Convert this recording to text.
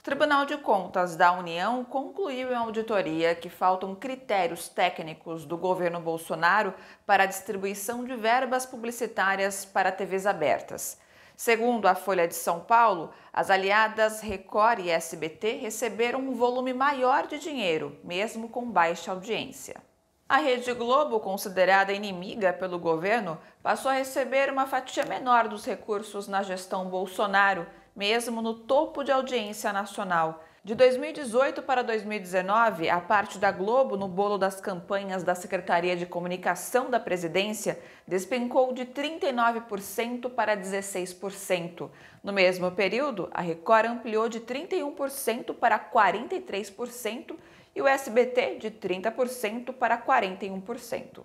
O Tribunal de Contas da União concluiu em auditoria que faltam critérios técnicos do governo Bolsonaro para a distribuição de verbas publicitárias para TVs abertas. Segundo a Folha de São Paulo, as aliadas Record e SBT receberam um volume maior de dinheiro, mesmo com baixa audiência. A Rede Globo, considerada inimiga pelo governo, passou a receber uma fatia menor dos recursos na gestão Bolsonaro, mesmo no topo de audiência nacional. De 2018 para 2019, a parte da Globo no bolo das campanhas da Secretaria de Comunicação da Presidência despencou de 39% para 16%. No mesmo período, a Record ampliou de 31% para 43% e o SBT de 30% para 41%.